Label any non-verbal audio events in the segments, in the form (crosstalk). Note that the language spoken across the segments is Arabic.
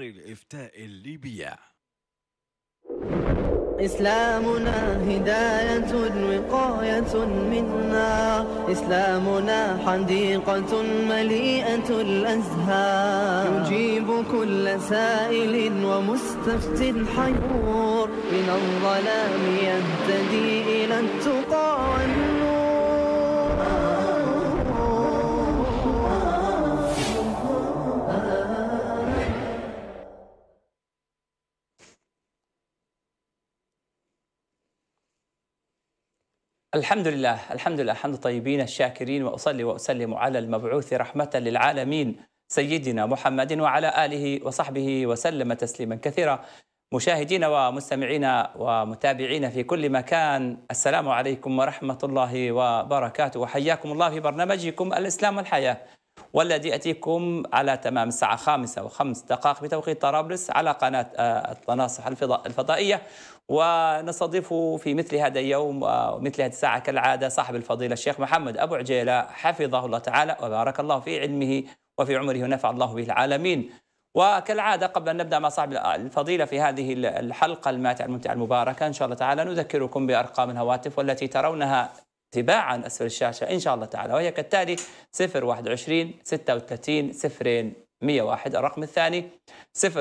الإفتاء الليبية إسلامنا هداية وقاية منا إسلامنا حديقة مليئة الأزهار يجيب كل سائل ومستفت حيور من الظلام يهتدي إلى التقى والنور الحمد لله الحمد لله حمد طيبين الشاكرين واصلي واسلم على المبعوث رحمه للعالمين سيدنا محمد وعلى اله وصحبه وسلم تسليما كثيرا مشاهدينا ومستمعينا ومتابعينا في كل مكان السلام عليكم ورحمه الله وبركاته وحياكم الله في برنامجكم الاسلام والحياه والذي ياتيكم على تمام الساعه خامسة وخمس دقائق بتوقيت طرابلس على قناه آه، التناصح الفضائيه ونستضيف في مثل هذا اليوم ومثل هذه الساعة كالعادة صاحب الفضيلة الشيخ محمد أبو عجيلة حفظه الله تعالى وبارك الله في علمه وفي عمره ونفع الله به العالمين وكالعادة قبل أن نبدأ مع صاحب الفضيلة في هذه الحلقة الماتعة الممتعة المباركة إن شاء الله تعالى نذكركم بأرقام الهواتف والتي ترونها تباعا أسفل الشاشة إن شاء الله تعالى وهي كالتالي 021 36 02 101 الرقم الثاني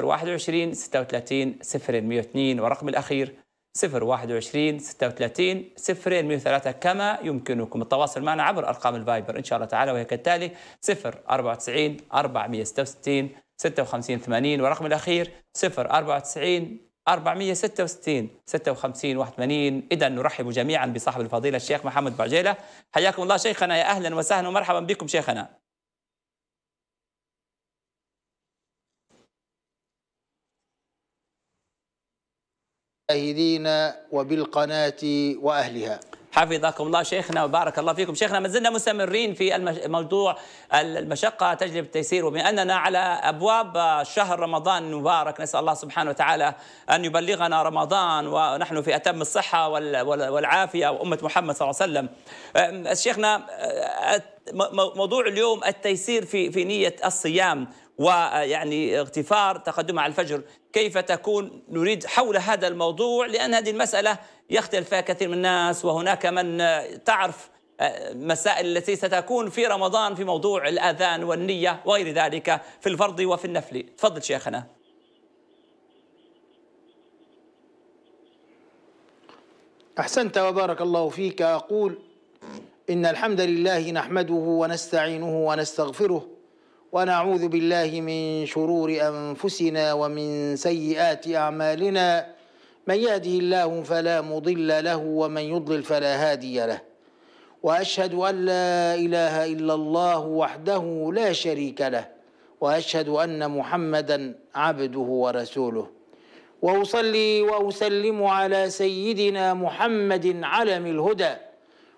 021 36 0102 والرقم الأخير 021 36 0103 كما يمكنكم التواصل معنا عبر أرقام الفايبر إن شاء الله تعالى وهي كالتالي 094 466 56 80 والرقم الأخير 094 466 56 81 اذا نرحب جميعا بصاحب الفضيله الشيخ محمد بعجيله حياكم الله شيخنا يا اهلا وسهلا ومرحبا بكم شيخنا بالمشاهدين وبالقناة وأهلها حفظكم الله شيخنا وبارك الله فيكم شيخنا ما زلنا مستمرين في الموضوع موضوع المشقة تجلب التيسير وبما أننا على أبواب شهر رمضان المبارك نسأل الله سبحانه وتعالى أن يبلغنا رمضان ونحن في أتم الصحة والعافية وأمة محمد صلى الله عليه وسلم شيخنا موضوع اليوم التيسير في في نية الصيام ويعني اغتفار تقدمها على الفجر كيف تكون نريد حول هذا الموضوع لأن هذه المسألة يختلف فيها كثير من الناس وهناك من تعرف آه، مسائل التي ستكون في رمضان في موضوع الأذان والنية وغير ذلك في الفرض وفي النفل تفضل شيخنا أحسنت وبارك الله فيك أقول إن الحمد لله نحمده ونستعينه ونستغفره ونعوذ بالله من شرور أنفسنا ومن سيئات أعمالنا من يهده الله فلا مضل له ومن يضلل فلا هادي له وأشهد أن لا إله إلا الله وحده لا شريك له وأشهد أن محمدا عبده ورسوله وأصلي وأسلم على سيدنا محمد علم الهدى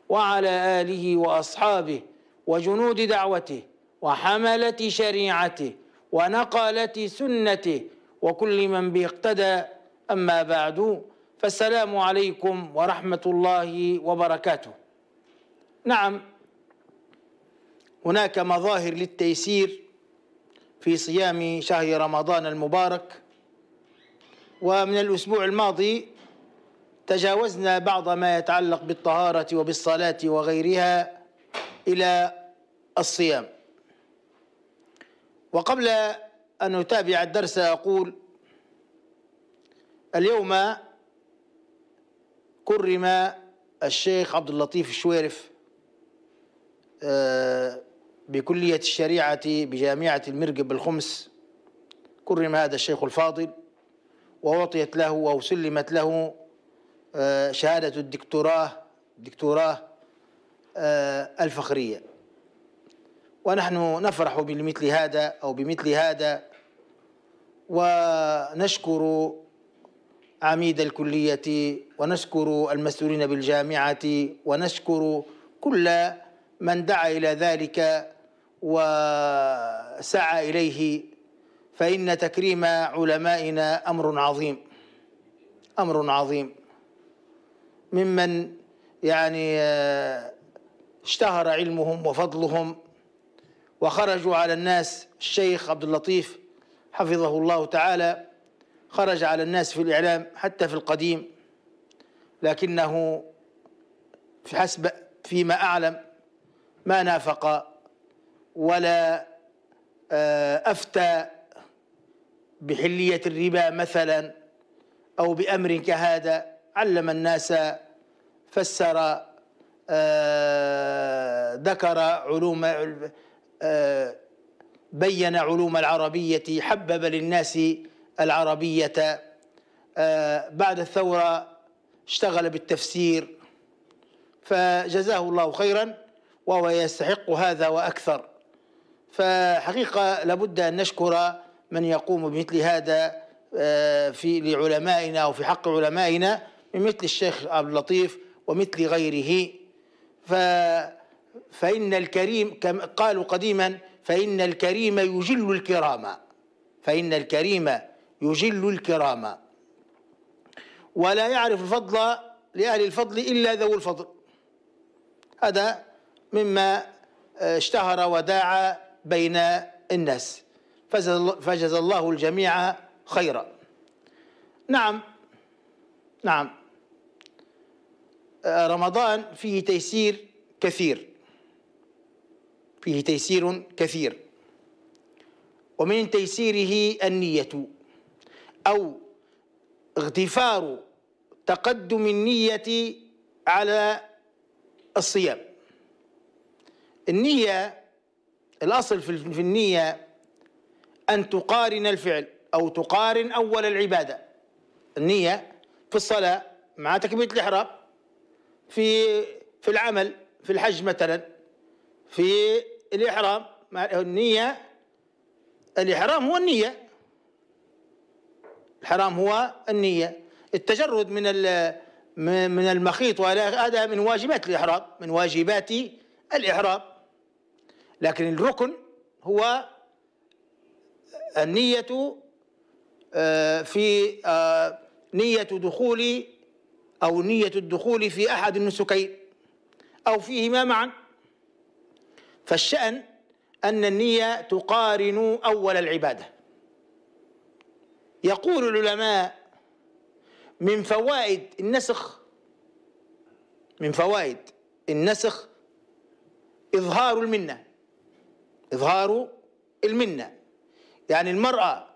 وعلى آله وأصحابه وجنود دعوته وحملة شريعته ونقلة سنته وكل من بيقتدى أما بعد فالسلام عليكم ورحمة الله وبركاته نعم هناك مظاهر للتيسير في صيام شهر رمضان المبارك ومن الأسبوع الماضي تجاوزنا بعض ما يتعلق بالطهارة وبالصلاة وغيرها إلى الصيام وقبل أن أتابع الدرس أقول اليوم كرم الشيخ عبد اللطيف الشويرف آه، بكلية الشريعة بجامعة المرقب الخمس كرم هذا الشيخ الفاضل وأعطيت له أو سلمت له آه، شهادة الدكتوراه دكتوراه آه، الفخرية ونحن نفرح بمثل هذا أو بمثل هذا ونشكر عميد الكلية ونشكر المسؤولين بالجامعة ونشكر كل من دعا إلى ذلك وسعى إليه فإن تكريم علمائنا أمر عظيم أمر عظيم ممن يعني آه، اشتهر علمهم وفضلهم وخرجوا على الناس الشيخ عبد اللطيف حفظه الله تعالى خرج على الناس في الإعلام حتى في القديم لكنه في حسب فيما أعلم ما نافق ولا آه، أفتى بحلية الربا مثلا أو بأمر كهذا علم الناس فسر آه، ذكر علوم بين علوم العربية حبب للناس العربية آه، بعد الثورة اشتغل بالتفسير فجزاه الله خيرا وهو يستحق هذا وأكثر فحقيقة لابد أن نشكر من يقوم بمثل هذا آه، في لعلمائنا وفي حق علمائنا من مثل الشيخ عبد اللطيف ومثل غيره ف فإن الكريم كما قالوا قديما فإن الكريم يجل الكرامة فإن الكريم يجل الكرامة ولا يعرف الفضل لأهل الفضل إلا ذو الفضل هذا مما آه، اشتهر وداعى بين الناس فجزى الله الجميع خيرا نعم نعم آه، رمضان فيه تيسير كثير فيه تيسير كثير ومن تيسيره النية أو اغتفار تقدم النية على الصيام النية الأصل في النية أن تقارن الفعل أو تقارن أول العبادة النية في الصلاة مع تكبيرة الإحرام في في العمل في الحج مثلا في الإحرام النية الإحرام هو النية الحرام هو النية التجرد من من المخيط هذا من واجبات الإحرام من واجبات الإحرام لكن الركن هو النية آه، في آه، نية دخول أو نية الدخول في أحد النسكين أو فيهما معا فالشأن أن النية تقارن أول العبادة يقول العلماء من فوائد النسخ من فوائد النسخ إظهار المنة إظهار المنة يعني المرأة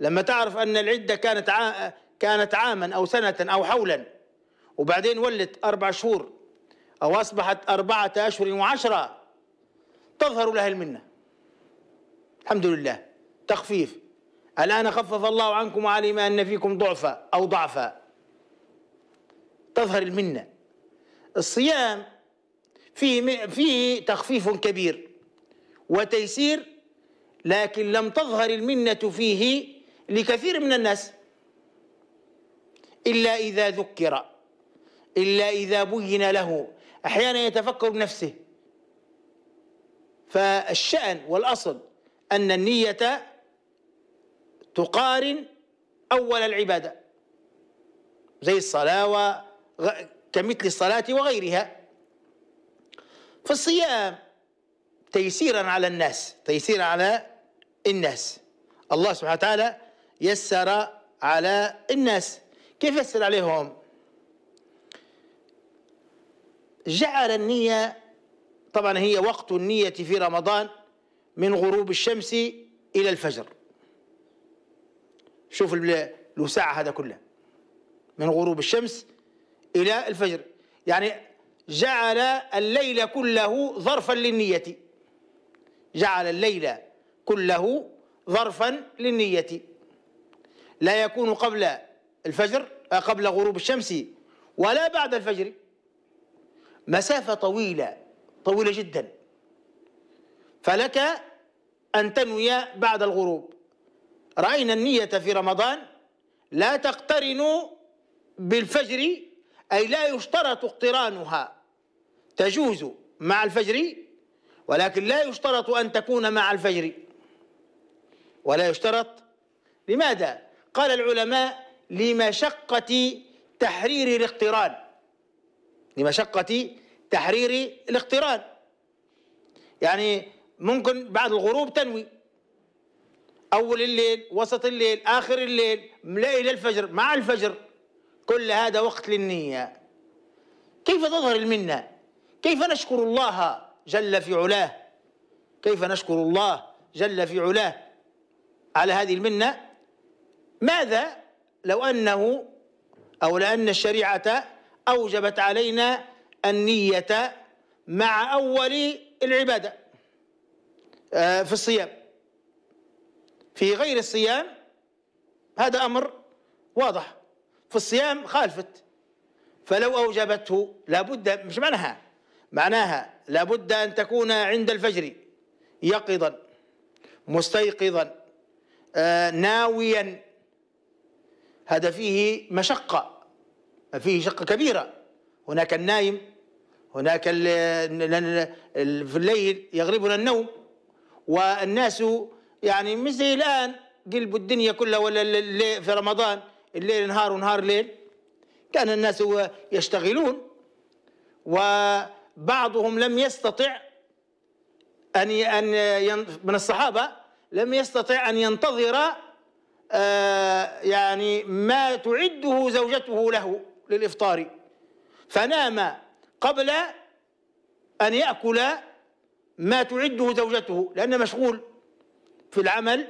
لما تعرف أن العدة كانت كانت عاما أو سنة أو حولا وبعدين ولت أربع شهور أو أصبحت أربعة أشهر وعشرة تظهر لها المنة الحمد لله تخفيف الآن خفف الله عنكم وعلم أن فيكم ضعفا أو ضعفا تظهر المنة الصيام فيه, فيه تخفيف كبير وتيسير لكن لم تظهر المنة فيه لكثير من الناس إلا إذا ذكر إلا إذا بين له أحيانا يتفكر بنفسه فالشأن والأصل أن النية تقارن أول العبادة زي الصلاة و كمثل الصلاة وغيرها فالصيام تيسيرا على الناس تيسيرا على الناس الله سبحانه وتعالى يسر على الناس كيف يسر عليهم جعل النية طبعا هي وقت النية في رمضان من غروب الشمس إلى الفجر شوف الوساعة هذا كله من غروب الشمس إلى الفجر يعني جعل الليل كله ظرفا للنية جعل الليل كله ظرفا للنية لا يكون قبل الفجر آه، قبل غروب الشمس ولا بعد الفجر مسافة طويلة طويلة جدا فلك أن تنوي بعد الغروب رأينا النية في رمضان لا تقترن بالفجر أي لا يشترط اقترانها تجوز مع الفجر ولكن لا يشترط أن تكون مع الفجر ولا يشترط لماذا؟ قال العلماء لمشقة تحرير الاقتران لمشقة تحريري الاقتران يعني ممكن بعد الغروب تنوي أول الليل وسط الليل آخر الليل إلى الفجر مع الفجر كل هذا وقت للنية كيف تظهر المنة كيف نشكر الله جل في علاه كيف نشكر الله جل في علاه على هذه المنة ماذا لو أنه أو لأن الشريعة أوجبت علينا النية مع أول العبادة آه، في الصيام في غير الصيام هذا أمر واضح في الصيام خالفت فلو أوجبته لابد مش معناها معناها لابد أن تكون عند الفجر يقظا مستيقظا آه، ناويا هذا فيه مشقة فيه شقة كبيرة هناك النايم هناك في الليل يغلبنا النوم والناس يعني مش زي الآن قلبوا الدنيا كلها ولا في رمضان الليل نهار ونهار ليل كان الناس يشتغلون وبعضهم لم يستطع أن أن من الصحابة لم يستطع أن ينتظر آه، يعني ما تعده زوجته له للإفطار فنام قبل أن يأكل ما تعده زوجته لأنه مشغول في العمل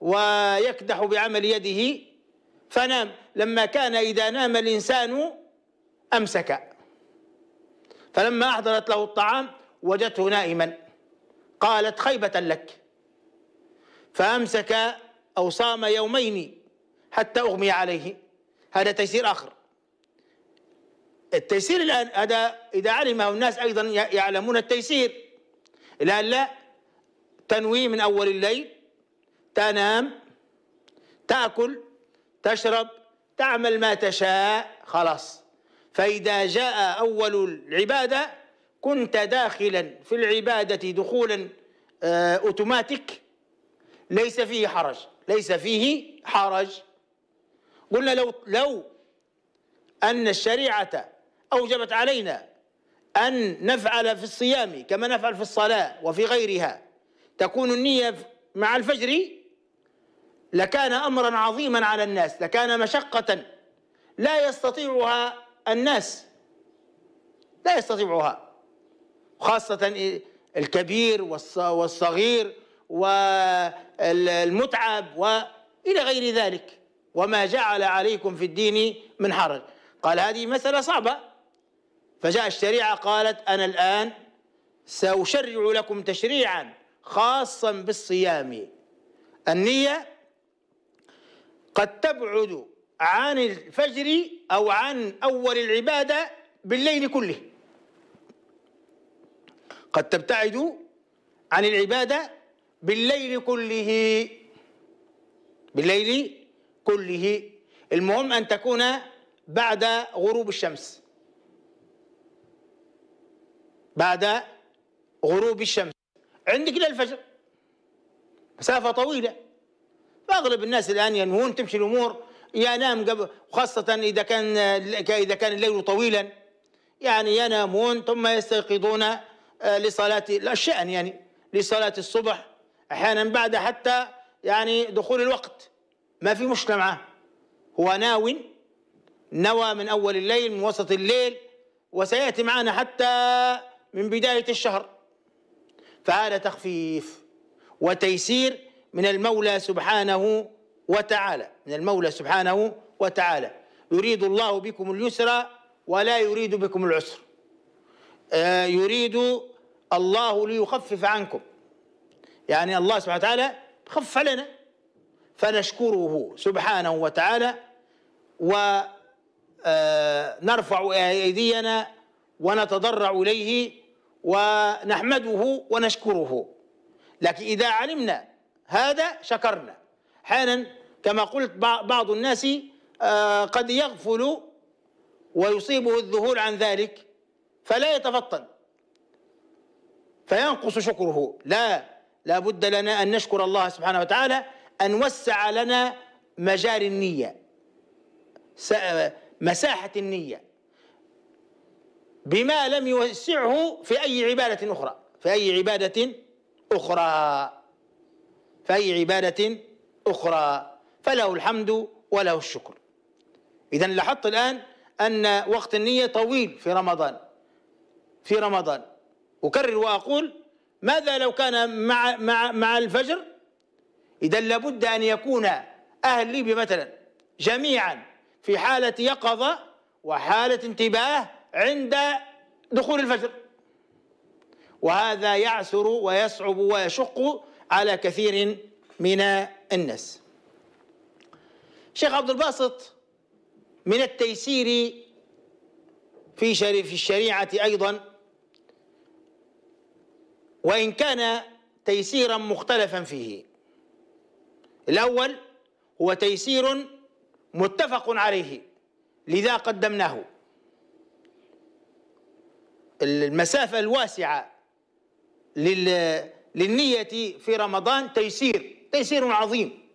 ويكدح بعمل يده فنام لما كان إذا نام الإنسان أمسك فلما أحضرت له الطعام وجدته نائما قالت خيبة لك فأمسك أو صام يومين حتى أغمي عليه هذا تيسير آخر التيسير الآن هذا إذا علمه الناس أيضا يعلمون التيسير الآن لا تنوي من أول الليل تنام تأكل تشرب تعمل ما تشاء خلاص فإذا جاء أول العبادة كنت داخلا في العبادة دخولا آه، أوتوماتيك ليس فيه حرج ليس فيه حرج قلنا لو لو أن الشريعة أوجبت علينا أن نفعل في الصيام كما نفعل في الصلاة وفي غيرها تكون النية مع الفجر لكان أمرا عظيما على الناس لكان مشقة لا يستطيعها الناس لا يستطيعها خاصة الكبير والصغير والمتعب وإلى غير ذلك وما جعل عليكم في الدين من حرج قال هذه مسألة صعبة فجاء الشريعة قالت أنا الآن سأشرع لكم تشريعا خاصا بالصيام النية قد تبعد عن الفجر أو عن أول العبادة بالليل كله قد تبتعد عن العبادة بالليل كله بالليل كله المهم أن تكون بعد غروب الشمس بعد غروب الشمس عندك إلى الفجر مسافة طويلة فأغلب الناس الآن ينهون تمشي الأمور ينام قبل خاصة إذا كان إذا كان الليل طويلا يعني ينامون ثم يستيقظون آه، لصلاة الشأن يعني لصلاة الصبح أحيانا بعد حتى يعني دخول الوقت ما في مشكلة معاه هو ناو نوى من أول الليل من وسط الليل وسيأتي معنا حتى من بداية الشهر فهذا تخفيف وتيسير من المولى سبحانه وتعالى من المولى سبحانه وتعالى يريد الله بكم اليسر ولا يريد بكم العسر آه، يريد الله ليخفف عنكم يعني الله سبحانه وتعالى خف علينا فنشكره سبحانه وتعالى ونرفع آه، أيدينا ونتضرع إليه ونحمده ونشكره لكن إذا علمنا هذا شكرنا أحيانا كما قلت بعض الناس آه، قد يغفل ويصيبه الذهول عن ذلك فلا يتفطن فينقص شكره لا لا بد لنا أن نشكر الله سبحانه وتعالى أن وسع لنا مجال النية مساحة النية بما لم يوسعه في أي عبادة أخرى في أي عبادة أخرى في أي عبادة أخرى فله الحمد وله الشكر إذا لاحظت الآن أن وقت النية طويل في رمضان في رمضان أكرر وأقول ماذا لو كان مع مع مع الفجر إذا لابد أن يكون أهل ليبيا مثلا جميعا في حالة يقظة وحالة انتباه عند دخول الفجر وهذا يعسر ويصعب ويشق على كثير من الناس شيخ عبد الباسط من التيسير في في الشريعة أيضا وإن كان تيسيرا مختلفا فيه الأول هو تيسير متفق عليه لذا قدمناه المسافة الواسعة لل... للنية في رمضان تيسير تيسير عظيم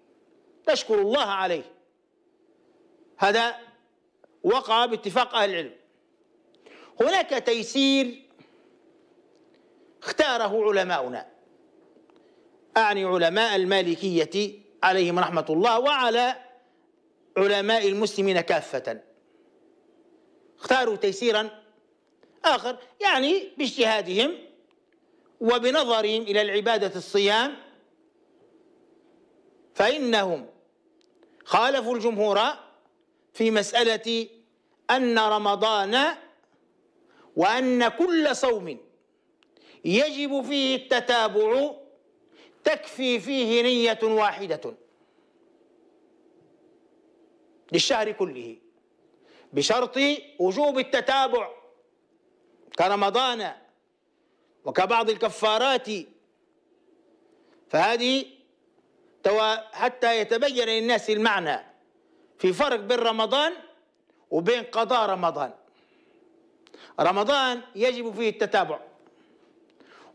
تشكر الله عليه هذا وقع باتفاق أهل العلم هناك تيسير اختاره علماؤنا أعني علماء المالكية عليهم رحمة الله وعلى علماء المسلمين كافة اختاروا تيسيرا آخر يعني باجتهادهم وبنظرهم إلى العبادة الصيام فإنهم خالفوا الجمهور في مسألة أن رمضان وأن كل صوم يجب فيه التتابع تكفي فيه نية واحدة للشهر كله بشرط وجوب التتابع كرمضان وكبعض الكفارات فهذه حتى يتبين للناس المعنى في فرق بين رمضان وبين قضاء رمضان رمضان يجب فيه التتابع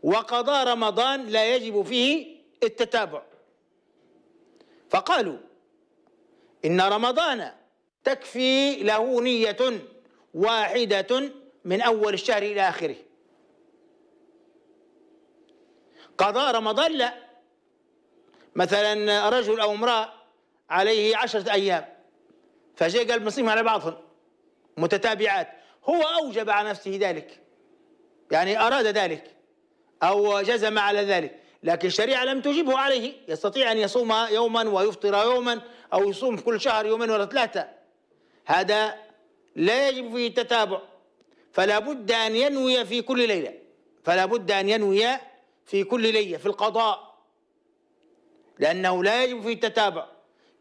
وقضاء رمضان لا يجب فيه التتابع فقالوا إن رمضان تكفي له نية واحدة من أول الشهر إلى آخره قضاء رمضان لا مثلا رجل أو امرأة عليه عشرة أيام فجاء قال بنصيم على بعضهم متتابعات هو أوجب على نفسه ذلك يعني أراد ذلك أو جزم على ذلك لكن الشريعة لم تجبه عليه يستطيع أن يصوم يوما ويفطر يوما أو يصوم كل شهر يومين ولا ثلاثة هذا لا يجب فيه التتابع فلا بد أن ينوي في كل ليلة فلا بد أن ينوي في كل ليلة في القضاء لأنه لا يجب فيه التتابع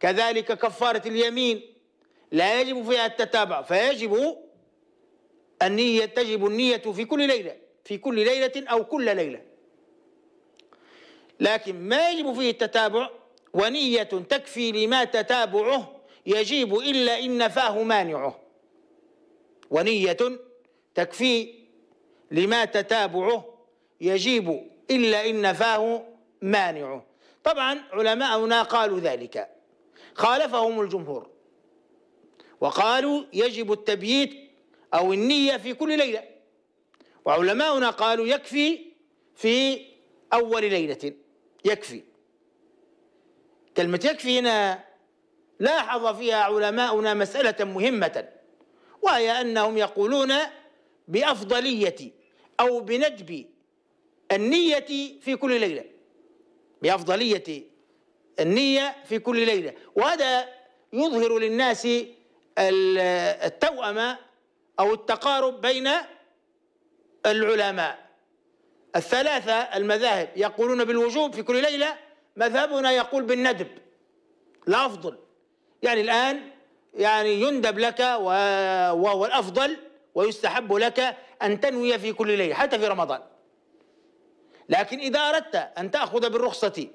كذلك كفارة اليمين لا يجب فيها التتابع فيجب النية تجب النية في كل ليلة في كل ليلة أو كل ليلة لكن ما يجب فيه التتابع ونية تكفي لما تتابعه يجيب إلا إن نفاه مانعه ونية تكفي لما تتابعه يجيب إلا إن نفاه مانعه طبعا علماؤنا قالوا ذلك خالفهم الجمهور وقالوا يجب التبييت أو النية في كل ليلة وعلماؤنا قالوا يكفي في أول ليلة يكفي كلمة يكفي هنا لاحظ فيها علماؤنا مسألة مهمة وهي أنهم يقولون بأفضلية أو بندب النية في كل ليلة بأفضلية النية في كل ليلة وهذا يظهر للناس التوأم أو التقارب بين العلماء الثلاثة المذاهب يقولون بالوجوب في كل ليلة مذهبنا يقول بالندب لا أفضل يعني الآن يعني يندب لك وهو الأفضل ويستحب لك أن تنوي في كل ليلة حتى في رمضان لكن إذا أردت أن تأخذ بالرخصة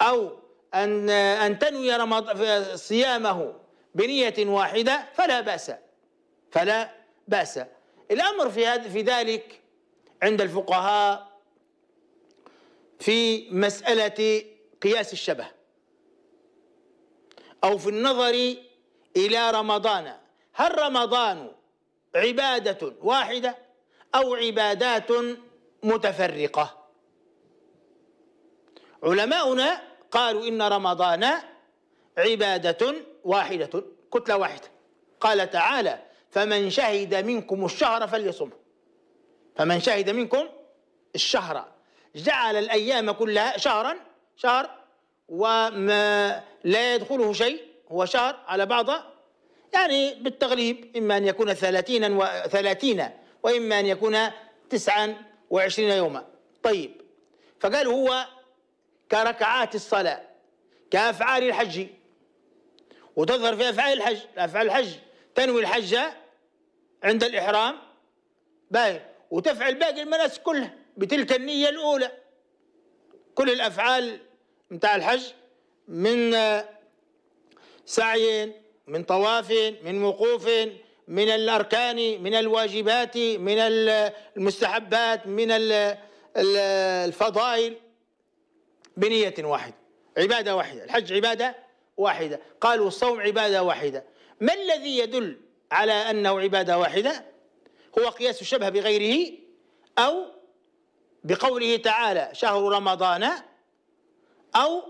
أو أن أن تنوي رمضان صيامه بنية واحدة فلا بأس فلا بأس الأمر في هذا في ذلك عند الفقهاء في مسألة قياس الشبه أو في النظر إلى رمضان هل رمضان عبادة واحدة أو عبادات متفرقة علماؤنا قالوا إن رمضان عبادة واحدة كتلة واحدة قال تعالى فمن شهد منكم الشهر فليصمه فمن شهد منكم الشهر جعل الأيام كلها شهرا شهر وما لا يدخله شيء هو شهر على بعضه يعني بالتغليب إما أن يكون ثلاثين ثلاثين وإما أن يكون تسعا وعشرين يوما طيب فقال هو كركعات الصلاة كأفعال الحج وتظهر في أفعال الحج أفعال الحج تنوي الحج عند الإحرام باهي وتفعل باقي المناسك كلها بتلك النية الأولى كل الأفعال متاع الحج من سعي من طواف من وقوف من الأركان من الواجبات من المستحبات من الفضائل بنية واحدة عبادة واحدة الحج عبادة واحدة قالوا الصوم عبادة واحدة ما الذي يدل على أنه عبادة واحدة هو قياس الشبه بغيره أو بقوله تعالى شهر رمضان أو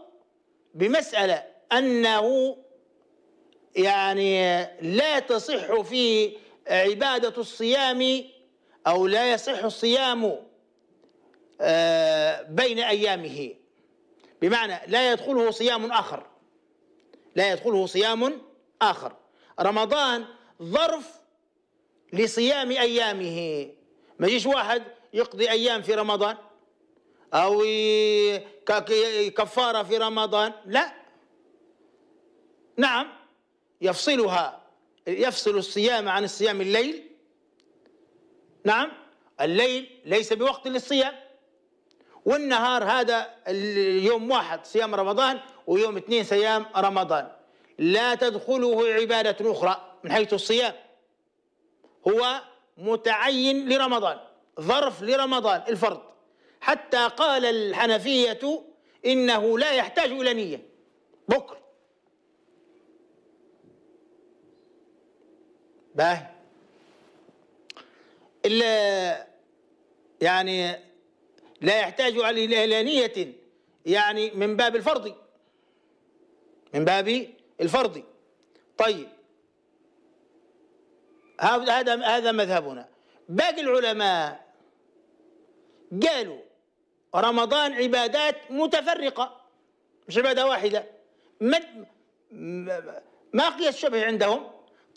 بمسألة أنه يعني لا تصح فيه عبادة الصيام أو لا يصح الصيام آه، بين أيامه بمعنى لا يدخله صيام آخر لا يدخله صيام آخر رمضان ظرف لصيام أيامه ما يجيش واحد يقضي أيام في رمضان أو كفارة في رمضان لا نعم يفصلها يفصل الصيام عن الصيام الليل نعم الليل ليس بوقت للصيام والنهار هذا اليوم واحد صيام رمضان ويوم اثنين صيام رمضان لا تدخله عبادة أخرى من حيث الصيام هو متعين لرمضان ظرف لرمضان الفرض حتى قال الحنفية إنه لا يحتاج إلى نية بكر باهي إلا يعني لا يحتاج عليه لهلانية يعني من باب الفرض من باب الفرض طيب هذا هذا مذهبنا باقي العلماء قالوا رمضان عبادات متفرقة مش عبادة واحدة ما ما قياس شبه عندهم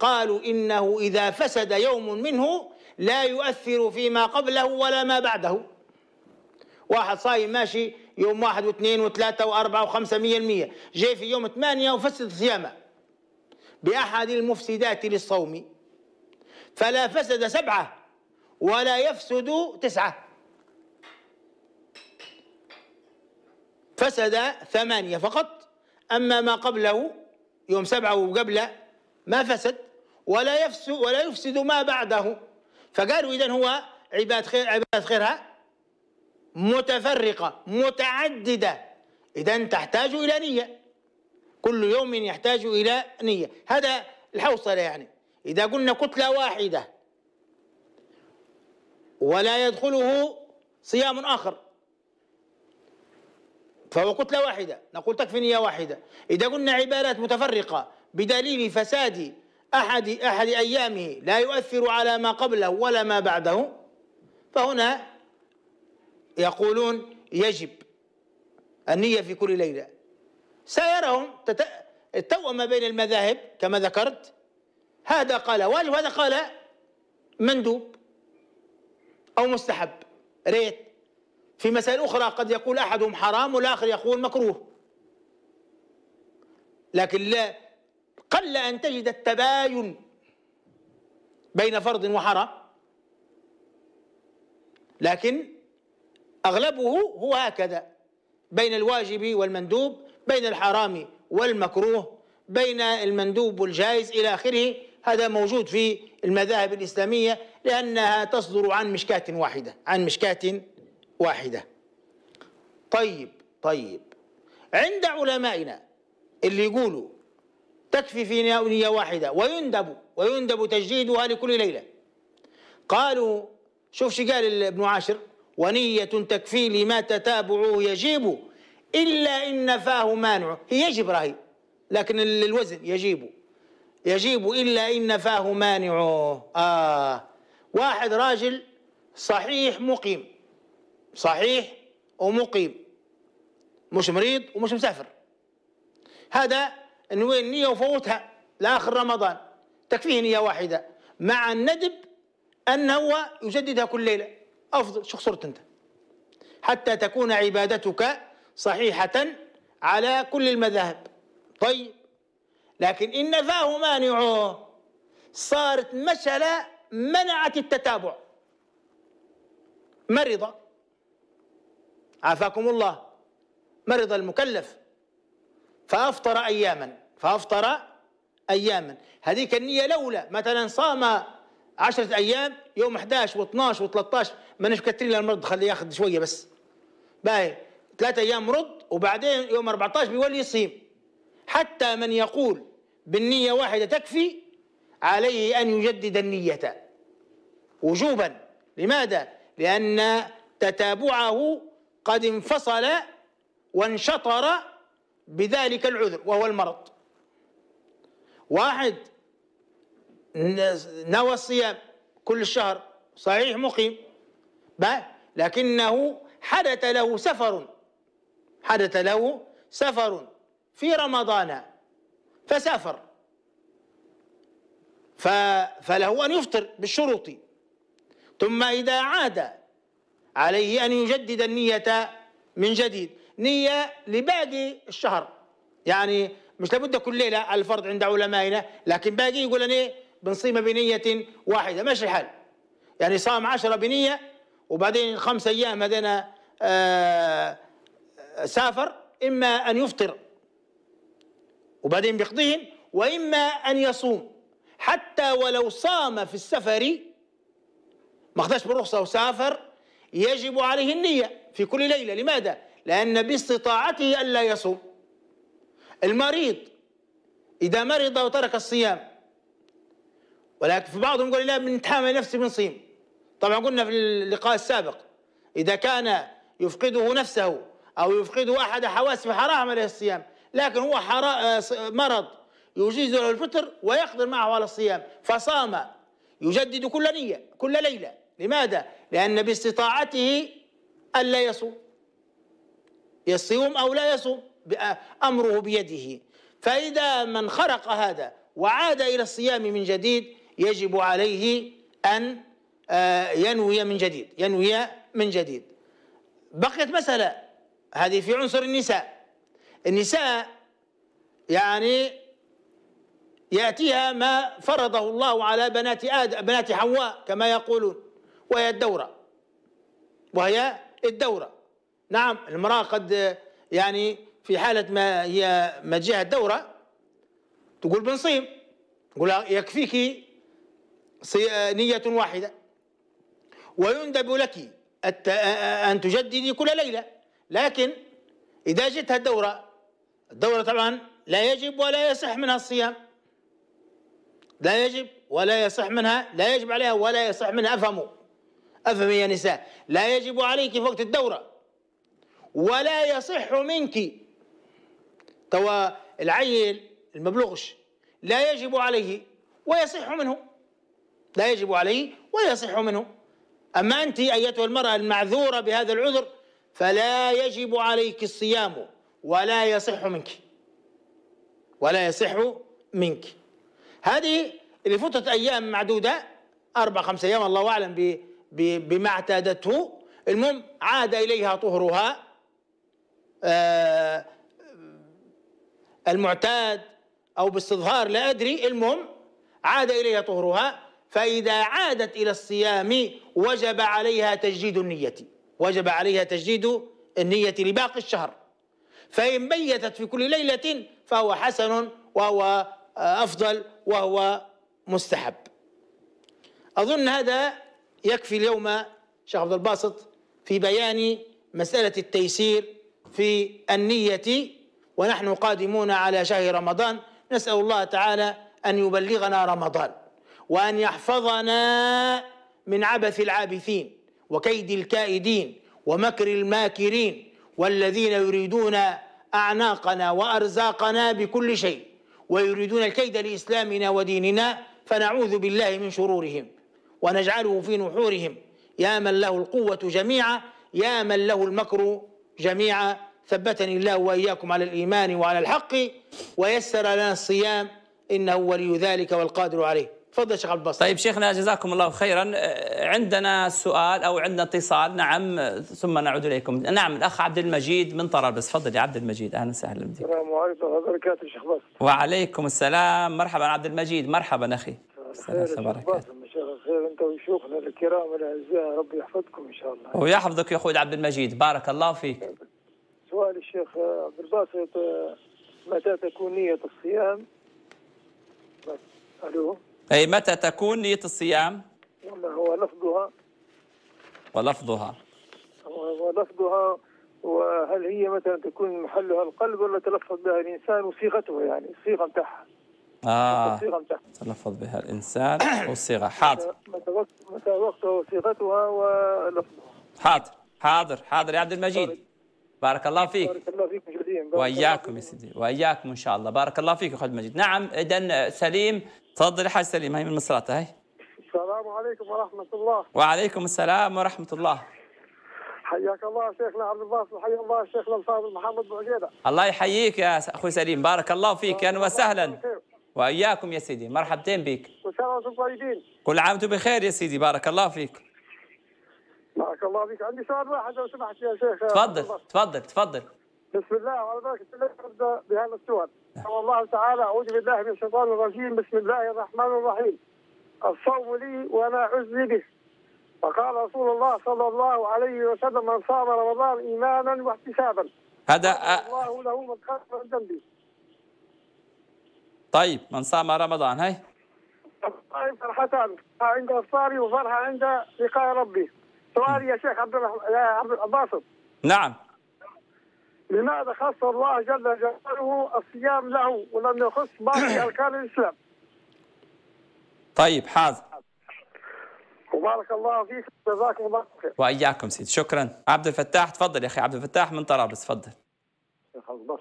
قالوا إنه إذا فسد يوم منه لا يؤثر فيما قبله ولا ما بعده واحد صايم ماشي يوم واحد واثنين وثلاثة وأربعة وخمسة مية المية جاي في يوم ثمانية وفسد صيامه بأحد المفسدات للصوم فلا فسد سبعة ولا يفسد تسعة فسد ثمانية فقط أما ما قبله يوم سبعة وقبله ما فسد ولا يفسد ولا يفسد ما بعده فقالوا إذا هو عباد خير عباد خيرها متفرقة متعددة إذا تحتاج إلى نية كل يوم يحتاج إلى نية هذا الحوصلة يعني إذا قلنا كتلة واحدة ولا يدخله صيام آخر فهو كتلة واحدة نقول تكفي نية واحدة إذا قلنا عبادات متفرقة بدليل فساد أحد أحد أيامه لا يؤثر على ما قبله ولا ما بعده فهنا يقولون يجب النية في كل ليلة سيرهم ما بين المذاهب كما ذكرت هذا قال وال وهذا قال مندوب أو مستحب ريت في مسائل أخرى قد يقول أحدهم حرام والآخر يقول مكروه لكن لا قل أن تجد التباين بين فرض وحرام لكن أغلبه هو هكذا بين الواجب والمندوب بين الحرام والمكروه بين المندوب والجائز إلى آخره هذا موجود في المذاهب الإسلامية لأنها تصدر عن مشكاة واحدة عن مشكاة واحدة طيب طيب عند علمائنا اللي يقولوا تكفي في نية واحدة ويندب ويندب تجديدها لكل ليلة قالوا شوف شو قال ابن عاشر ونية تكفي لما تتابعه يجيب إلا إن فاه مانع هي يجب راهي لكن الوزن يجيب يجيب إلا إن فاه مانع آه واحد راجل صحيح مقيم صحيح ومقيم مش مريض ومش مسافر هذا انه النية وفوتها لاخر رمضان تكفيه نية واحدة مع الندب ان هو يجددها كل ليلة افضل شو خسرت انت حتى تكون عبادتك صحيحة على كل المذاهب طيب لكن إن نفاه مانعه صارت مسألة منعت التتابع مرض عافاكم الله مرض المكلف فأفطر أياما فأفطر أياما هذيك النية لولا مثلا صام عشرة أيام يوم 11 و12 و13 ما نشكترين المرض خليه ياخذ شوية بس باهي ثلاثة أيام مرض وبعدين يوم 14 بيولي يصيم حتى من يقول بالنية واحدة تكفي عليه أن يجدد النية وجوبا لماذا؟ لأن تتابعه قد انفصل وانشطر بذلك العذر وهو المرض واحد نوى الصيام كل الشهر صحيح مقيم به لكنه حدث له سفر حدث له سفر في رمضان فسافر فله أن يفطر بالشروط ثم إذا عاد عليه أن يجدد النية من جديد نية لباقي الشهر يعني مش لابد كل ليله الفرض عند علمائنا لكن باقي يقول انا ايه بنصيمها بنيه واحده ماشي الحال يعني صام عشرة بنيه وبعدين خمس ايام هذين آه، سافر اما ان يفطر وبعدين بيقضيهن واما ان يصوم حتى ولو صام في السفر ما اخذش برخصه وسافر يجب عليه النيه في كل ليله لماذا؟ لان باستطاعته الا يصوم المريض إذا مرض وترك الصيام ولكن في بعضهم يقول لا بنتحامل نفسي بنصيم طبعا قلنا في اللقاء السابق إذا كان يفقده نفسه أو يفقده أحد حواسه حرام عليه الصيام لكن هو حرا... مرض يجيز له الفطر ويقدر معه على الصيام فصام يجدد كل نية كل ليلة لماذا؟ لأن باستطاعته ألا يصوم يصوم أو لا يصوم امره بيده فاذا من خرق هذا وعاد الى الصيام من جديد يجب عليه ان آه، ينوي من جديد ينوي من جديد بقيت مساله هذه في عنصر النساء النساء يعني ياتيها ما فرضه الله على بنات آدم بنات حواء كما يقولون وهي الدوره وهي الدوره نعم المراه قد يعني في حالة ما هي ما تجيها الدورة تقول بنصيم تقول يكفيك نية واحدة ويندب لك أن تجددي كل ليلة لكن إذا جتها الدورة الدورة طبعا لا يجب ولا يصح منها الصيام لا يجب ولا يصح منها لا يجب عليها ولا يصح منها أفهموا أفهم يا نساء لا يجب عليك في وقت الدورة ولا يصح منك توا العيل المبلغش لا يجب عليه ويصح منه لا يجب عليه ويصح منه أما أنت أيتها المرأة المعذورة بهذا العذر فلا يجب عليك الصيام ولا يصح منك ولا يصح منك هذه اللي فتت أيام معدودة أربع خمسة أيام الله أعلم بما اعتادته المهم عاد إليها طهرها آه المعتاد أو باستظهار لا أدري المهم عاد إليها طهرها فإذا عادت إلى الصيام وجب عليها تجديد النية وجب عليها تجديد النية لباقي الشهر فإن بيتت في كل ليلة فهو حسن وهو آه، أفضل وهو مستحب أظن هذا يكفي اليوم شيخ عبد الباسط في بيان مسألة التيسير في النية ونحن قادمون على شهر رمضان نسأل الله تعالى أن يبلغنا رمضان وأن يحفظنا من عبث العابثين وكيد الكائدين ومكر الماكرين والذين يريدون أعناقنا وأرزاقنا بكل شيء ويريدون الكيد لإسلامنا وديننا فنعوذ بالله من شرورهم ونجعله في نحورهم يا من له القوة جميعا يا من له المكر جميعا ثبتني الله واياكم على الايمان وعلى الحق ويسر لنا الصيام انه ولي ذلك والقادر عليه تفضل شيخ عبد طيب شيخنا جزاكم الله خيرا عندنا سؤال او عندنا اتصال نعم ثم نعود اليكم نعم الاخ عبد المجيد من طرابلس تفضل يا عبد المجيد اهلا وسهلا السلام عليكم وبركاته شيخ بصر وعليكم السلام مرحبا عبد المجيد مرحبا اخي السلام عليكم خير انت وشيوخنا الكرام الاعزاء ربي يحفظكم ان شاء الله ويحفظك يا اخوي عبد المجيد بارك الله فيك سؤال الشيخ آه، عبد الباسط آه، متى تكون نية الصيام؟ ألو أي متى تكون نية الصيام؟ وما هو لفظها؟ ولفظها ولفظها وهل هي مثلا تكون محلها القلب ولا تلفظ بها الإنسان وصيغته يعني الصيغة نتاعها آه تلفظ بها الإنسان والصيغة حاضر متى وقتها وصيغتها ولفظها حاضر حاضر حاضر يا عبد المجيد طيب. بارك الله فيك بارك الله فيك جميعا واياكم يا سيدي واياكم ان شاء الله بارك الله فيك اخوي مجيد نعم اذا سليم تفضل حاج سليم هي من مصراتة هي السلام عليكم ورحمه الله وعليكم السلام ورحمه الله حياك الله شيخنا عبد الباسط وحيا الله شيخنا الفاضل محمد بوعقيده الله يحييك يا اخوي سليم بارك الله فيك اهلا وسهلا واياكم يا سيدي مرحبتين بك وسلام طيبين كل عام وانتم بخير يا سيدي بارك الله فيك بارك الله فيك عندي سؤال واحد لو سمحت يا شيخ تفضل تفضل تفضل بسم الله وعلى بركة الله نبدا بهذا السؤال والله تعالى اعوذ بالله من الشيطان الرجيم بسم الله الرحمن الرحيم الصوم لي وانا عزي به وقال رسول الله صلى الله عليه وسلم من صام رمضان ايمانا واحتسابا هذا أ... الله له من من ذنبه طيب من صام رمضان هاي طيب، فرحتان فرحة عند الصاري وفرحة عند لقاء ربي سؤالي يا شيخ عبد عبد الباسط نعم لماذا خص الله جل جلاله الصيام له ولم يخص باقي (coughs) اركان الاسلام؟ طيب حاضر وبارك الله فيك جزاكم الله خير واياكم سيدي شكرا عبد الفتاح تفضل يا اخي عبد الفتاح من طرابلس تفضل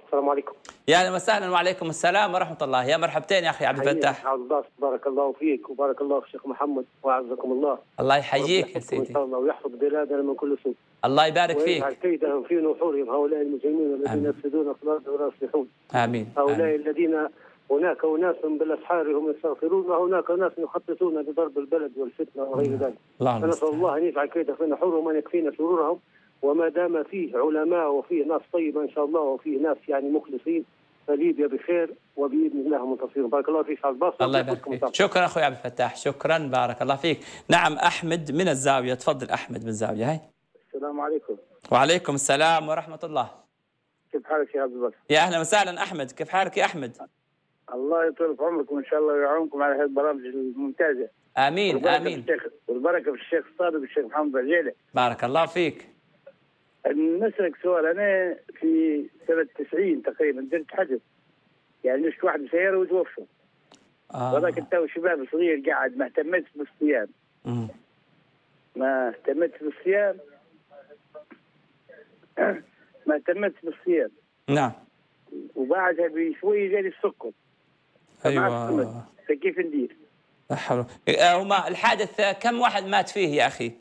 السلام عليكم يا اهلا وسهلا وعليكم السلام ورحمه الله يا مرحبتين يا اخي عبد الفتاح بارك الله فيك وبارك الله في الشيخ محمد وعزكم الله الله يحييك يا سيدي ان شاء الله ويحفظ بلادنا من كل سوء الله يبارك فيك ويجعل كيدهم في نحورهم هؤلاء المجرمين الذين يفسدون الارض ولا يصلحون امين هؤلاء آمين. الذين هناك اناس بالاسحار هم يستغفرون وهناك اناس يخططون لضرب البلد والفتنه وغير ذلك نسال الله ان يجعل كيدهم في نحورهم وان يكفينا شرورهم وما دام فيه علماء وفيه ناس طيبه ان شاء الله وفيه ناس يعني مخلصين فليبيا بخير وباذن الله منتصرين بارك الله فيك على الباص الله يبارك فيك شكرا اخوي عبد الفتاح شكرا بارك الله فيك نعم احمد من الزاويه تفضل احمد من الزاويه هاي السلام عليكم وعليكم السلام ورحمه الله كيف حالك يا عبد البر يا اهلا وسهلا احمد كيف حالك يا احمد الله يطول في عمركم ان شاء الله ويعاونكم على هذه البرامج الممتازه امين امين والبركه في الشيخ الصادق والشيخ محمد العجيله بارك الله فيك نسألك سؤال أنا في سنة 90 تقريبا درت حجز يعني مشت واحد بسيارة وتوفى آه. وذاك تو شباب صغير قاعد ما اهتمتش بالصيام ما اهتمتش بالصيام (clears throat) ما اهتمتش بالصيام نعم وبعدها بشوي جاني السكر ايوه فكيف ندير؟ لا آه، حول الحادث كم واحد مات فيه يا اخي؟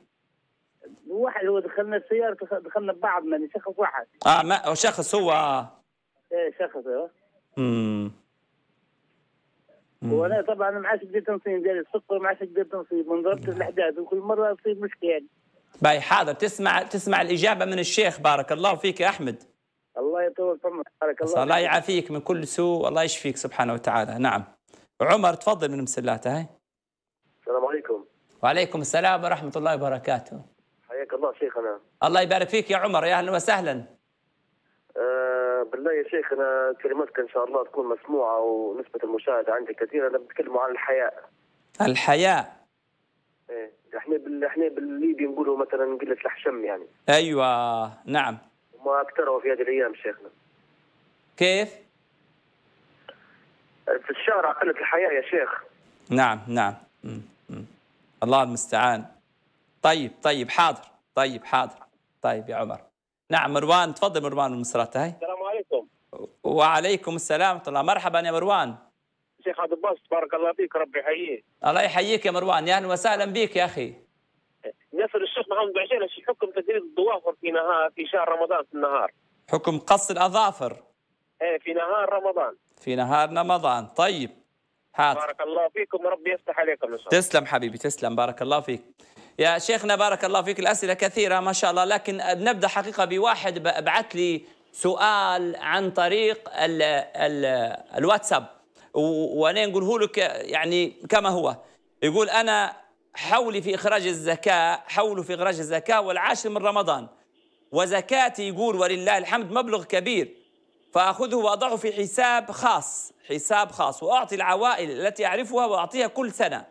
واحد هو دخلنا السيارة دخلنا ببعض من شخص واحد اه ما هو شخص هو آه. ايه شخص هو أيوة. امم وانا طبعا ما عادش قدرت نصيب ديال يعني السكر ما عادش قدرت نصيب من ضربت الاحداث وكل مره تصيب مشكله يعني. باي حاضر تسمع تسمع الاجابه من الشيخ بارك الله فيك يا احمد الله يطول في عمرك بارك الله الله يعافيك من كل سوء الله يشفيك سبحانه وتعالى نعم عمر تفضل من مسلاته هاي السلام عليكم وعليكم السلام ورحمه الله وبركاته حياك الله شيخنا الله يبارك فيك يا عمر يا اهلا وسهلا آه، بالله يا شيخنا كلمتك ان شاء الله تكون مسموعه ونسبه المشاهده عندي كثيره انا بتكلم عن الحياء الحياء ايه احنا بال... احنا بالليبي نقولوا مثلا قله الحشم يعني ايوه نعم وما اكثروا في هذه الايام شيخنا كيف؟ في الشارع قله الحياء يا شيخ نعم نعم م -م. الله المستعان طيب طيب حاضر طيب حاضر طيب يا عمر نعم مروان تفضل مروان مصراتة هاي السلام عليكم وعليكم السلام ورحمه الله مرحبا يا مروان شيخ عبد الباسط بارك الله فيك ربي يحييك الله يحييك يا مروان يا اهلا وسهلا بك يا اخي نفر الشيخ محمد بعشيرة حكم تجريد الضوافر في نهار في شهر رمضان في النهار حكم قص الاظافر ايه في نهار رمضان في نهار رمضان طيب حاضر بارك الله فيكم ربي يفتح عليكم ان شاء الله تسلم حبيبي تسلم بارك الله فيك يا شيخنا بارك الله فيك الأسئلة كثيرة ما شاء الله لكن نبدأ حقيقة بواحد بعت لي سؤال عن طريق الـ الـ الواتساب وأنا نقوله لك يعني كما هو يقول أنا حولي في إخراج الزكاة حوله في إخراج الزكاة والعاشر من رمضان وزكاتي يقول ولله الحمد مبلغ كبير فأخذه وأضعه في حساب خاص حساب خاص وأعطي العوائل التي أعرفها وأعطيها كل سنة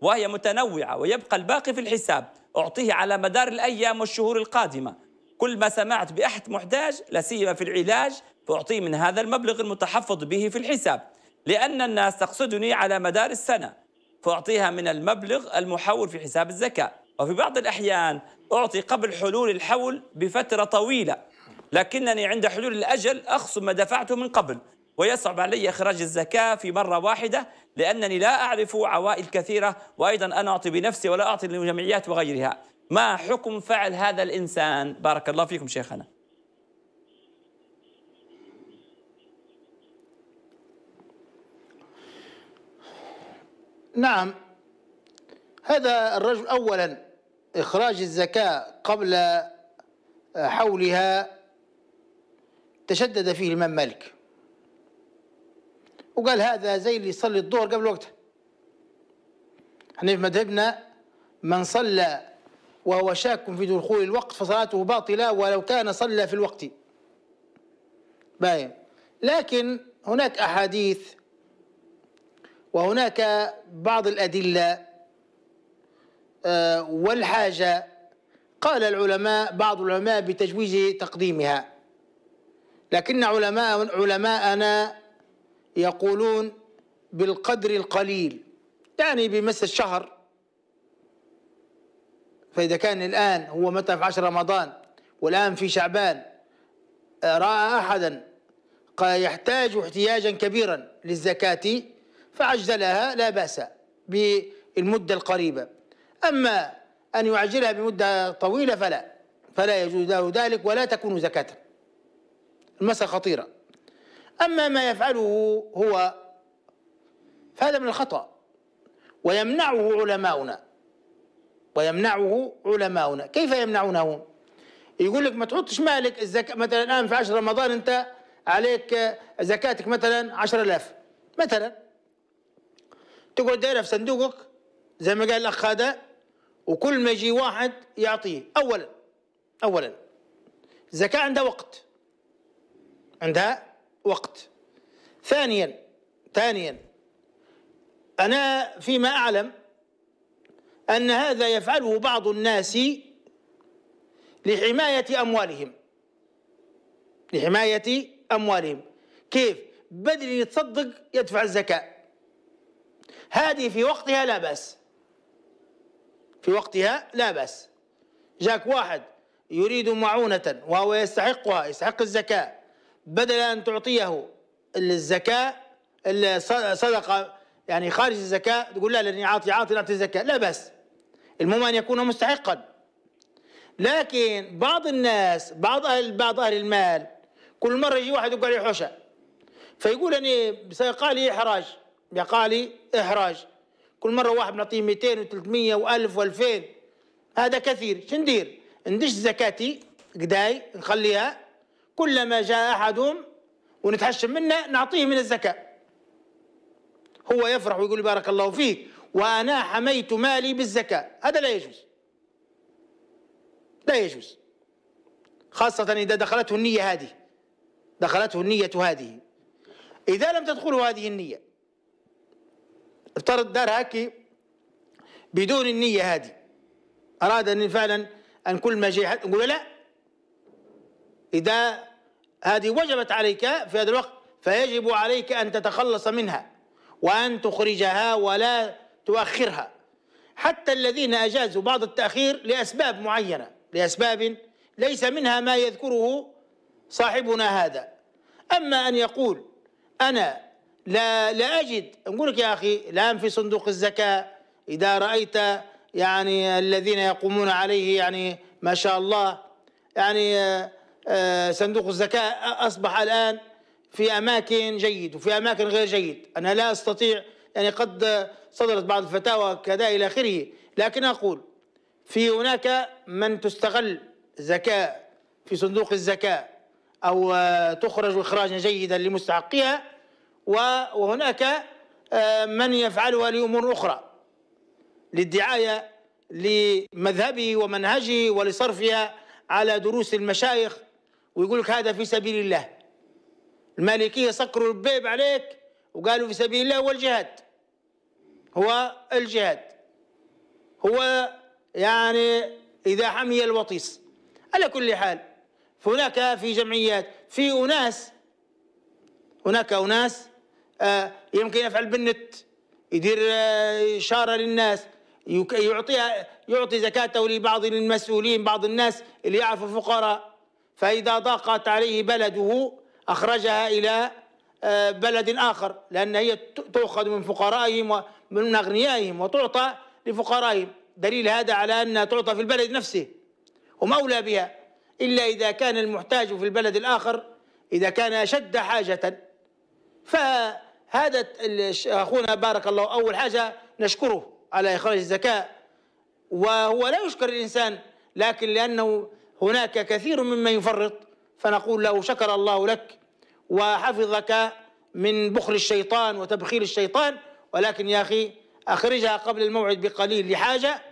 وهي متنوعة ويبقى الباقي في الحساب أعطيه على مدار الأيام والشهور القادمة كل ما سمعت بأحد محتاج لا سيما في العلاج فأعطيه من هذا المبلغ المتحفظ به في الحساب لأن الناس تقصدني على مدار السنة فأعطيها من المبلغ المحول في حساب الزكاة وفي بعض الأحيان أعطي قبل حلول الحول بفترة طويلة لكنني عند حلول الأجل أخصم ما دفعته من قبل ويصعب علي إخراج الزكاة في مرة واحدة لأنني لا أعرف عوائل كثيرة وأيضا أنا أعطي بنفسي ولا أعطي للجمعيات وغيرها ما حكم فعل هذا الإنسان بارك الله فيكم شيخنا نعم هذا الرجل أولا إخراج الزكاة قبل حولها تشدد فيه الإمام مالك وقال هذا زي اللي يصلي الظهر قبل وقته احنا في مذهبنا من صلى وهو شاك في دخول الوقت فصلاته باطلة ولو كان صلى في الوقت باين لكن هناك أحاديث وهناك بعض الأدلة آه، والحاجة قال العلماء بعض العلماء بتجويز تقديمها لكن علماء علماءنا يقولون بالقدر القليل يعني بمثل الشهر فإذا كان الآن هو متى في عشر رمضان والآن في شعبان رأى أحدا يحتاج احتياجا كبيرا للزكاة فعجلها لا بأس بالمدة القريبة أما أن يعجلها بمدة طويلة فلا فلا يجوز له ذلك ولا تكون زكاة المسألة خطيرة أما ما يفعله هو فهذا من الخطأ ويمنعه علماؤنا ويمنعه علماؤنا كيف يمنعونه يقول لك ما تحطش مالك الزكاة مثلا الآن في عشر رمضان أنت عليك زكاتك مثلا عشر ألاف مثلا تقعد دايرة في صندوقك زي ما قال الأخ هذا وكل ما يجي واحد يعطيه أولا أولا الزكاة عندها وقت عندها وقت ثانيا ثانيا أنا فيما أعلم أن هذا يفعله بعض الناس لحماية أموالهم لحماية أموالهم كيف؟ بدل يتصدق يدفع الزكاة هذه في وقتها لا بأس في وقتها لا بأس جاك واحد يريد معونة وهو يستحقها يستحق الزكاة بدل أن تعطيه الزكاة الصدقة يعني خارج الزكاة تقول لا لأني عاطي عاطي لا الزكاة لا بس المهم أن يكون مستحقا لكن بعض الناس بعض أهل بعض أهل المال كل مرة يجي واحد يقول لي حوشة فيقول أني قال لي إحراج قال لي إحراج كل مرة واحد بنعطيه 200 و300 و1000 و2000 هذا كثير شندير ندير ندش زكاتي قداي نخليها كلما جاء أحدهم ونتحشم منه نعطيه من الزكاة هو يفرح ويقول بارك الله فيك وأنا حميت مالي بالزكاة هذا لا يجوز لا يجوز خاصة إذا دخلته النية هذه دخلته النية هذه إذا لم تدخله هذه النية افترض دار هكي بدون النية هذه أراد أن فعلا أن كل ما جاء نقول لا إذا هذه وجبت عليك في هذا الوقت فيجب عليك أن تتخلص منها وأن تخرجها ولا تؤخرها حتى الذين أجازوا بعض التأخير لأسباب معينة لأسباب ليس منها ما يذكره صاحبنا هذا أما أن يقول أنا لا لا أجد نقول لك يا أخي الآن في صندوق الزكاة إذا رأيت يعني الذين يقومون عليه يعني ما شاء الله يعني آه، صندوق الزكاة أصبح الآن في أماكن جيد وفي أماكن غير جيد أنا لا أستطيع يعني قد صدرت بعض الفتاوى كذا إلى آخره لكن أقول في هناك من تستغل زكاة في صندوق الزكاة أو آه، تخرج إخراجا جيدا لمستحقها وهناك آه، من يفعلها لأمور أخرى للدعاية لمذهبه ومنهجه ولصرفها على دروس المشايخ ويقول لك هذا في سبيل الله المالكيه سكروا البيب عليك وقالوا في سبيل الله هو الجهاد هو الجهاد هو يعني اذا حمي الوطيس على كل حال فهناك في جمعيات في اناس هناك اناس آه، يمكن يفعل بالنت يدير آه، اشاره للناس يعطيها يعطي زكاته لبعض المسؤولين بعض الناس اللي يعرفوا الفقراء فإذا ضاقت عليه بلده أخرجها إلى آه، بلد آخر لأن هي تؤخذ من فقرائهم ومن أغنيائهم وتعطى لفقرائهم دليل هذا على أنها تعطى في البلد نفسه وما أولى بها إلا إذا كان المحتاج في البلد الآخر إذا كان أشد حاجة فهذا أخونا بارك الله أول حاجة نشكره على إخراج الزكاة وهو لا يشكر الإنسان لكن لأنه هناك كثير ممن يفرط فنقول له شكر الله لك وحفظك من بخل الشيطان وتبخيل الشيطان ولكن يا أخي أخرجها قبل الموعد بقليل لحاجة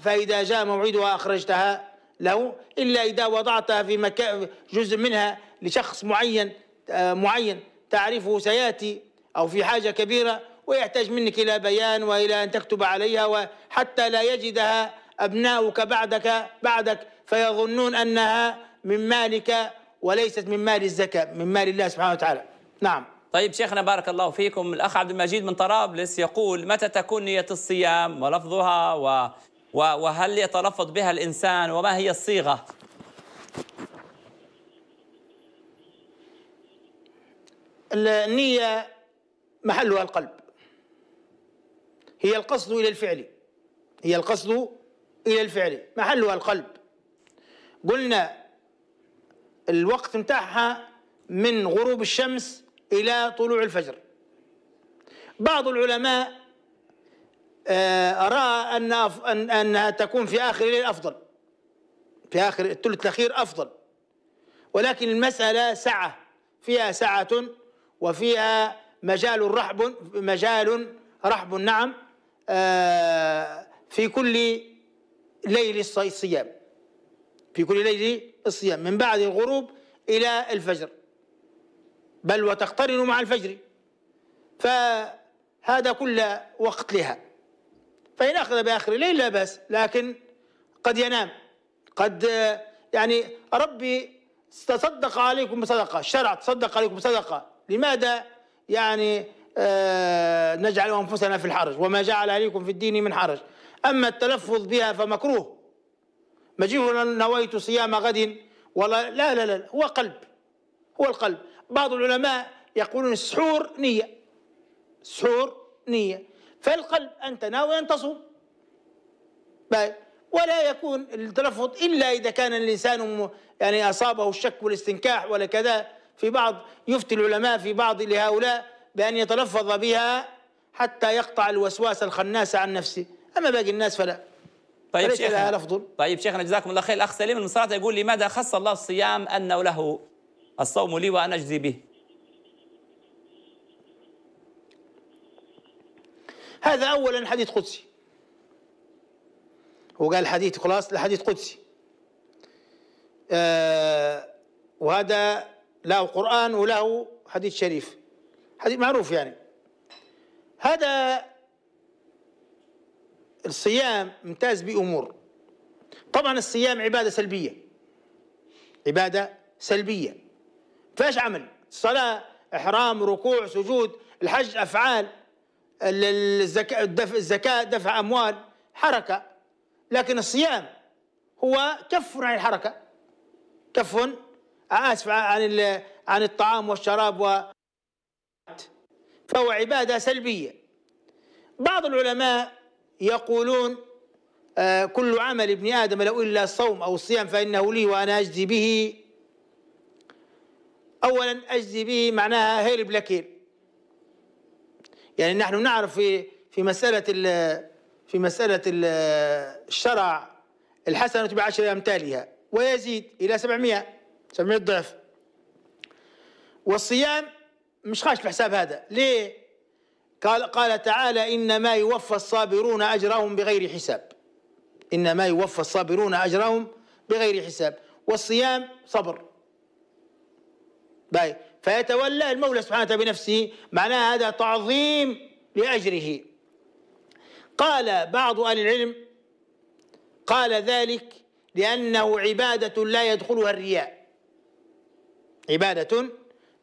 فإذا جاء موعدها أخرجتها له إلا إذا وضعتها في مكان جزء منها لشخص معين آه، معين تعرفه سيأتي أو في حاجة كبيرة ويحتاج منك إلى بيان وإلى أن تكتب عليها وحتى لا يجدها أبناؤك بعدك بعدك فيظنون أنها من مالك وليست من مال الزكاة من مال الله سبحانه وتعالى نعم طيب شيخنا بارك الله فيكم الأخ عبد المجيد من طرابلس يقول متى تكون نية الصيام ولفظها و... و... وهل يتلفظ بها الإنسان وما هي الصيغة النية محلها القلب هي القصد إلى الفعل هي القصد إلى الفعل محلها القلب قلنا الوقت متاعها من غروب الشمس إلى طلوع الفجر بعض العلماء آه، رأى أن أنها تكون في آخر الليل أفضل في آخر الثلث الأخير أفضل ولكن المسألة سعة فيها سعة وفيها مجال رحب مجال رحب نعم آه، في كل ليل الصيام في كل ليلة الصيام من بعد الغروب إلى الفجر بل وتقترن مع الفجر فهذا كل وقت لها فإن أخذ بآخر الليل لا بأس لكن قد ينام قد يعني ربي تصدق عليكم بصدقة الشرع تصدق عليكم بصدقة لماذا يعني آه، نجعل أنفسنا في الحرج وما جعل عليكم في الدين من حرج أما التلفظ بها فمكروه ما هنا نويت صيام غد ولا لا لا لا هو قلب هو القلب بعض العلماء يقولون السحور نية سحور نية فالقلب أنت ناوي أن تصوم ولا يكون التلفظ إلا إذا كان الإنسان يعني أصابه الشك والاستنكاح ولا كذا في بعض يفتي العلماء في بعض لهؤلاء بأن يتلفظ بها حتى يقطع الوسواس الخناس عن نفسه أما باقي الناس فلا طيب شيخنا الافضل طيب شيخنا جزاكم الله خير الاخ سليم المصراتي يقول لماذا خص الله الصيام انه له الصوم لي وانا اجزي به هذا اولا حديث قدسي وقال حديث خلاص لحديث قدسي آه وهذا له قرآن وله حديث شريف حديث معروف يعني هذا الصيام امتاز بأمور طبعا الصيام عبادة سلبية عبادة سلبية فايش عمل صلاة إحرام ركوع سجود الحج أفعال الزكاة دفع, الزكاة دفع أموال حركة لكن الصيام هو كف عن الحركة كف آسف عن عن الطعام والشراب و فهو عبادة سلبية بعض العلماء يقولون آه، كل عمل ابن آدم لو إلا صوم أو الصيام فإنه لي وأنا أجزي به أولا أجزي به معناها هيل بلاكيل يعني نحن نعرف في في مسألة في مسألة الشرع الحسنة بعشر أمثالها ويزيد إلى 700 700 ضعف والصيام مش خاش في حساب هذا ليه؟ قال قال تعالى إنما يوفى الصابرون أجرهم بغير حساب إنما يوفى الصابرون أجرهم بغير حساب والصيام صبر باي فيتولى المولى سبحانه وتعالى بنفسه معناها هذا تعظيم لأجره قال بعض أهل العلم قال ذلك لأنه عبادة لا يدخلها الرياء عبادة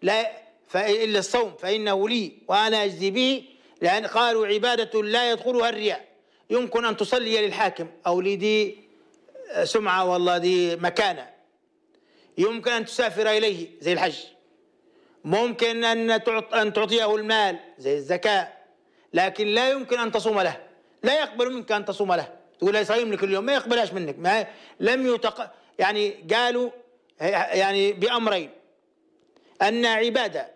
لا إلا الصوم فإنه لي وأنا أجزي به لأن قالوا عبادة لا يدخلها الرياء يمكن أن تصلي للحاكم أو لذي آه، سمعة والله ذي مكانة يمكن أن تسافر إليه زي الحج ممكن أن أن تعطيه المال زي الزكاة لكن لا يمكن أن تصوم له لا يقبل منك أن تصوم له تقول لي صايم لك اليوم ما يقبلهاش منك ما لم يتق يعني قالوا يعني بأمرين أن عبادة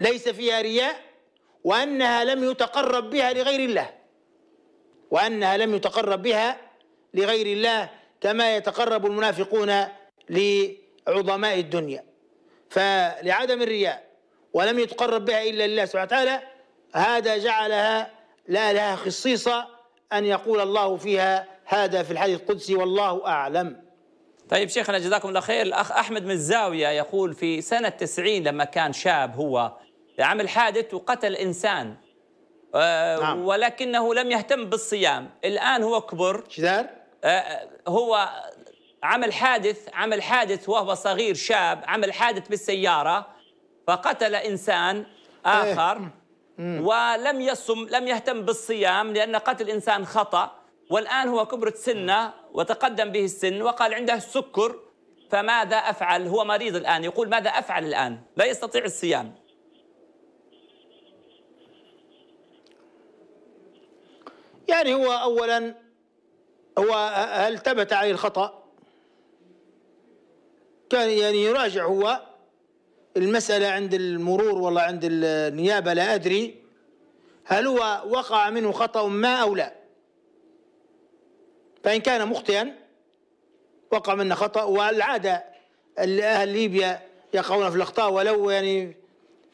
ليس فيها رياء وأنها لم يتقرب بها لغير الله وأنها لم يتقرب بها لغير الله كما يتقرب المنافقون لعظماء الدنيا فلعدم الرياء ولم يتقرب بها إلا الله سبحانه وتعالى هذا جعلها لا لها خصيصة أن يقول الله فيها هذا في الحديث القدسي والله أعلم طيب شيخنا جزاكم الله خير الأخ أحمد من الزاوية يقول في سنة 90 لما كان شاب هو عمل حادث وقتل إنسان آه نعم. ولكنه لم يهتم بالصيام الآن هو كبر شدار آه،, آه هو عمل حادث عمل حادث وهو صغير شاب عمل حادث بالسيارة فقتل إنسان إيه. آخر إيه. ولم يصم لم يهتم بالصيام لأن قتل إنسان خطأ والآن هو كبرت سنه وتقدم به السن وقال عنده سكر فماذا أفعل هو مريض الآن يقول ماذا أفعل الآن لا يستطيع الصيام يعني هو أولا هو هل ثبت عليه الخطأ كان يعني يراجع هو المسألة عند المرور والله عند النيابة لا أدري هل هو وقع منه خطأ ما أو لا فإن كان مخطئا وقع منه خطأ والعادة أهل ليبيا يقعون في الأخطاء ولو يعني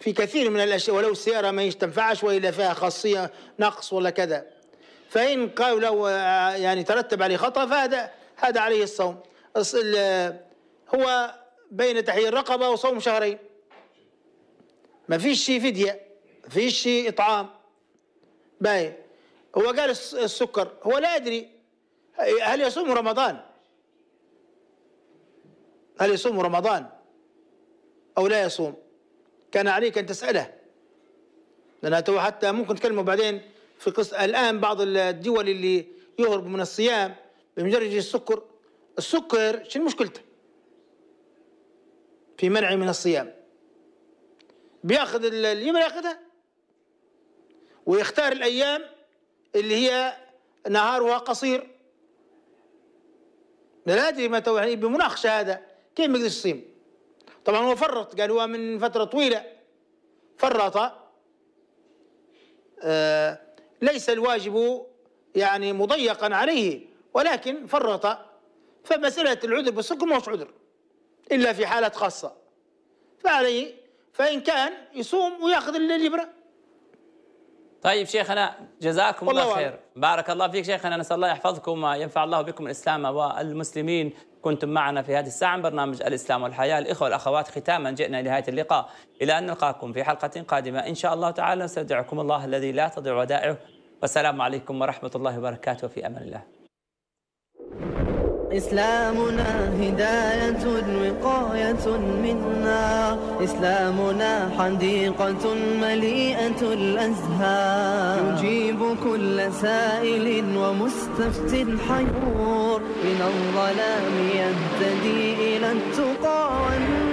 في كثير من الأشياء ولو السيارة ما تنفعش وإلا فيها خاصية نقص ولا كذا فإن قالوا لو آه، يعني ترتب عليه خطأ فهذا هذا عليه الصوم هو بين تحيي الرقبة وصوم شهرين ما فيش شيء فدية ما فيش شيء إطعام باي هو قال السكر هو لا يدري هل يصوم رمضان هل يصوم رمضان أو لا يصوم كان عليك أن تسأله لأن حتى ممكن تكلمه بعدين في قصة الآن بعض الدول اللي يهرب من الصيام بمجرد السكر السكر شنو مشكلته في منعه من الصيام بياخذ اليمنى ياخذها ويختار الأيام اللي هي نهارها قصير لا أدري ما يعني بمناقشة هذا كيف ما يقدرش يصيم طبعا هو فرط قال هو من فترة طويلة فرط آه ليس الواجب يعني مضيقا عليه ولكن فرط فمسألة العذر بالسكر مش عذر إلا في حالة خاصة فعليه فإن كان يصوم ويأخذ الإبرة طيب شيخنا جزاكم الله خير بارك الله فيك شيخنا نسال الله يحفظكم وينفع الله بكم الاسلام والمسلمين كنتم معنا في هذه الساعة من برنامج الإسلام والحياة الإخوة والأخوات ختاما جئنا لنهاية اللقاء إلى أن نلقاكم في حلقة قادمة إن شاء الله تعالى نستودعكم الله الذي لا تضيع ودائعه والسلام عليكم ورحمة الله وبركاته في أمان الله إسلامنا هداية وقاية منا إسلامنا حديقة مليئة الأزهار يجيب كل سائل ومستفت حيور من الظلام يهتدي إلى التقى والنور